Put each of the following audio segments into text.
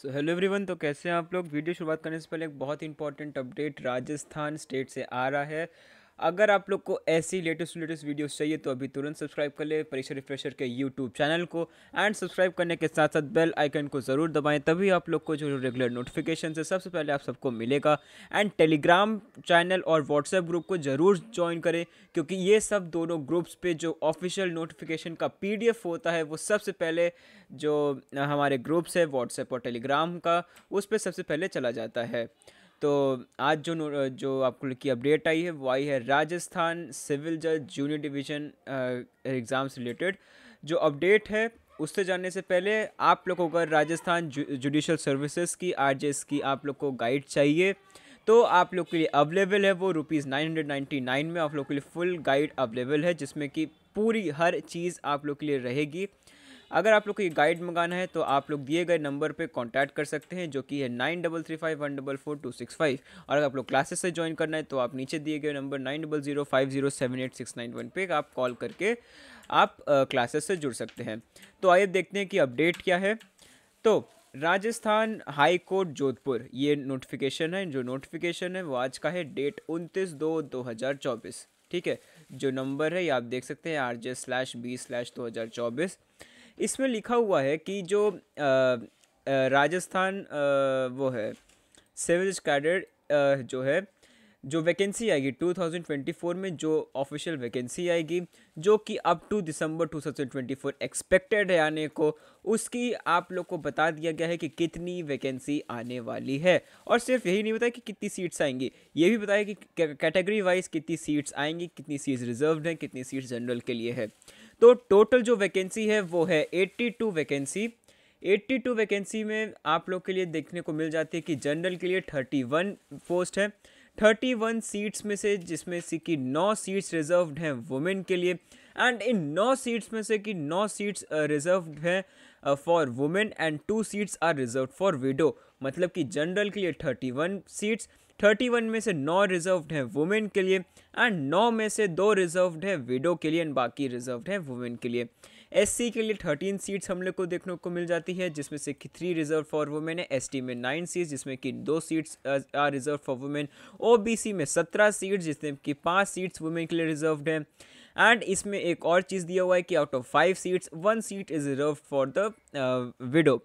so hello everyone तो कैसे हैं आप लोग वीडियो शुरुआत करने से पहले एक बहुत इंपॉर्टेंट अपडेट राजस्थान स्टेट से आ रहा है अगर आप लोग को ऐसी लेटेस्ट लेटेस्ट वीडियोस चाहिए तो अभी तुरंत सब्सक्राइब कर ले परीक्षा रिफ्रेशर के यूट्यूब चैनल को एंड सब्सक्राइब करने के साथ साथ बेल आइकन को ज़रूर दबाएं तभी आप लोग को जो रेगुलर नोटिफिकेशन है सबसे पहले आप सबको मिलेगा एंड टेलीग्राम चैनल और व्हाट्सएप ग्रुप को ज़रूर ज्वाइन करें क्योंकि ये सब दोनों ग्रुप्स पर जो ऑफिशियल नोटिफिकेशन का पी होता है वो सबसे पहले जो हमारे ग्रुप्स है व्हाट्सएप और टेलीग्राम का उस पर सबसे पहले चला जाता है तो आज जो जो आपको की अपडेट आई है वो आई है राजस्थान सिविल जज जूनियर डिवीज़न एग्ज़ाम से रिलेटेड जो अपडेट है उससे जानने से पहले आप लोगों का राजस्थान जुडिशल सर्विसेज की आर की आप लोग को गाइड चाहिए तो आप लोग के लिए अवेलेबल है वो rupees nine hundred ninety nine में आप लोग के लिए फुल गाइड अवेलेबल है जिसमें कि पूरी हर चीज़ आप लोग के लिए रहेगी अगर आप लोग को ये गाइड मंगाना है तो आप लोग दिए गए नंबर पर कॉन्टैक्ट कर सकते हैं जो कि है nine double three five one double four two six five और अगर आप लोग क्लासेस से ज्वाइन करना है तो आप नीचे दिए गए number nine double zero five zero seven eight six nine one पे आप कॉल करके आप क्लासेस से जुड़ सकते हैं तो आइए देखते हैं कि अपडेट क्या है तो राजस्थान हाई कोर्ट जोधपुर ये नोटिफिकेशन है जो नोटिफिकेशन है वो आज का है डेट उनतीस दो दो हज़ार चौबीस ठीक है जो नंबर है ये आप देख सकते हैं R J slash B slash दो हज़ार चौबीस इसमें लिखा हुआ है कि जो राजस्थान वो है सिविल स्कैडर जो है जो वैकेंसी आएगी 2024 में जो ऑफिशियल वैकेंसी आएगी जो कि अप टू दिसंबर 2024 एक्सपेक्टेड है आने को उसकी आप लोग को बता दिया गया है कि कितनी वैकेंसी आने वाली है और सिर्फ यही नहीं बताया कि कितनी सीट्स आएंगी ये भी बताया कि कैटेगरी वाइज कितनी सीट्स आएंगी कितनी सीट्स रिजर्व्ड हैं कितनी सीट्स जनरल के लिए है तो टोटल जो वैकेंसी है वो है 82 वैकेंसी 82 वैकेंसी में आप लोग के लिए देखने को मिल जाती है कि जनरल के लिए 31 पोस्ट है 31 सीट्स में से जिसमें से कि 9 सीट्स रिजर्व्ड हैं वुमेन के लिए एंड इन 9 सीट्स में से कि 9 सीट्स रिजर्व्ड हैं for women and two seats are reserve for widow मतलब कि जनरल के लिए 31 सीट्स थर्टी वन में से नौ रिज़र्व हैं वुमेन के लिए एंड नौ में से दो रिजर्व है विडो के लिए एंड बाकी रिजर्व है वुमेन के लिए एस के लिए थर्टीन सीट्स हम लोग को देखने को मिल जाती है जिसमें से थ्री रिजर्व फॉर वुमेन है एस में नाइन सीट्स जिसमें कि दो seats are reserve for women O में सत्रह सीट्स जिसमें कि पाँच सीट्स वुमेन के लिए रिजर्व है एंड इसमें एक और चीज़ दिया हुआ है कि out of five seats one seat is reserve for the widow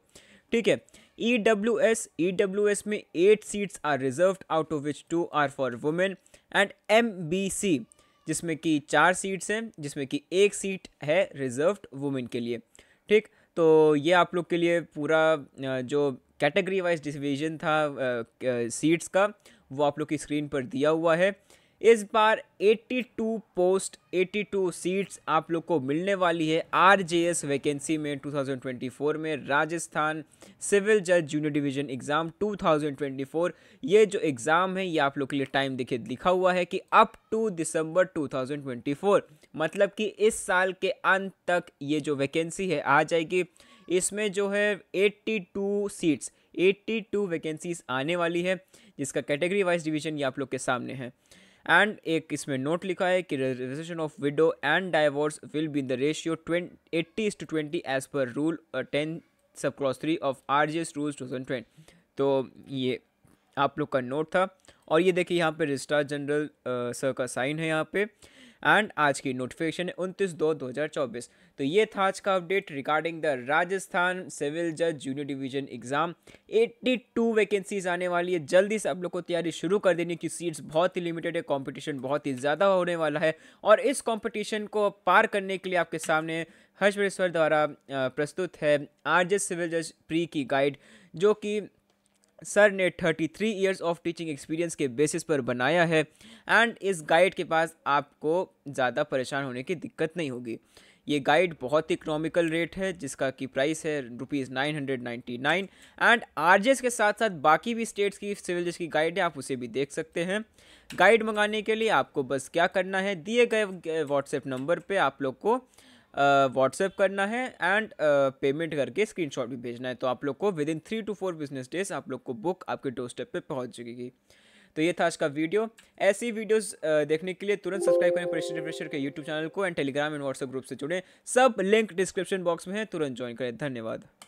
ठीक है E W S E W S में eight seats are reserve out of which two are for women and M B C जिसमें कि चार seats हैं जिसमें कि एक सीट है रिजर्व वुमेन के लिए ठीक तो ये आप लोग के लिए पूरा जो कैटेगरी वाइज डिवीजन था सीट्स का वो आप लोग की स्क्रीन पर दिया हुआ है इस बार 82 पोस्ट 82 सीट्स आप लोग को मिलने वाली है आरजेएस वैकेंसी में 2024 में राजस्थान सिविल जज जूनियर डिवीजन एग्ज़ाम 2024 ये जो एग्ज़ाम है ये आप लोग के लिए टाइम देखिए लिखा हुआ है कि अप टू दिसंबर 2024 मतलब कि इस साल के अंत तक ये जो वैकेंसी है आ जाएगी इसमें जो है 82 सीट्स 82 वैकेंसीज आने वाली है जिसका कैटेगरी वाइज डिवीजन ये आप लोग के सामने है एंड एक इसमें नोट लिखा है कि registration of widow and divorce will be the ratio eighty two twenty as per rule ten sub cross three of R G S rule two thousand twenty तो ये आप लोग का नोट था और ये देखिए यहाँ पे रजिस्ट्रार जनरल सर का साइन है यहाँ पे एंड आज की नोटिफिकेशन उनतीस दो दो हज़ार चौबीस तो ये था आज का update regarding the Rajasthan civil जज junior division exam eighty two vacancies आने वाली है जल्दी से आप लोग को तैयारी शुरू कर देनी कि सीट्स बहुत ही लिमिटेड है कॉम्पिटिशन बहुत ही ज़्यादा होने वाला है और इस कॉम्पिटिशन को पार करने के लिए आपके सामने हर्षवरेश्वर द्वारा प्रस्तुत है आर सिविल जज प्री की गाइड जो कि सर ने 33 ईयर्स ऑफ टीचिंग एक्सपीरियंस के बेसिस पर बनाया है एंड इस गाइड के पास आपको ज़्यादा परेशान होने की दिक्कत नहीं होगी ये गाइड बहुत ही इकोनॉमिकल रेट है जिसका की प्राइस है rupees nine hundred ninety nine and RJS के साथ साथ बाकी भी स्टेट्स की सिविल जज की गाइड है आप उसे भी देख सकते हैं गाइड मंगाने के लिए आपको बस क्या करना है दिए गए व्हाट्सएप नंबर पर आप लोग को व्हाट्सएप करना है एंड पेमेंट करके स्क्रीनशॉट भी भेजना है तो आप लोग को within three to four business days आप लोग को बुक आपके डोर स्टेप पर पहुँच चुकेगी तो ये था आज का वीडियो ऐसी वीडियोस देखने के लिए तुरंत सब्सक्राइब करें प्रेशर प्रेशर के यूट्यूब चैनल को and Telegram and WhatsApp group से जुड़ें सब लिंक डिस्क्रिप्शन बॉक्स में है तुरंत ज्वाइन करें धन्यवाद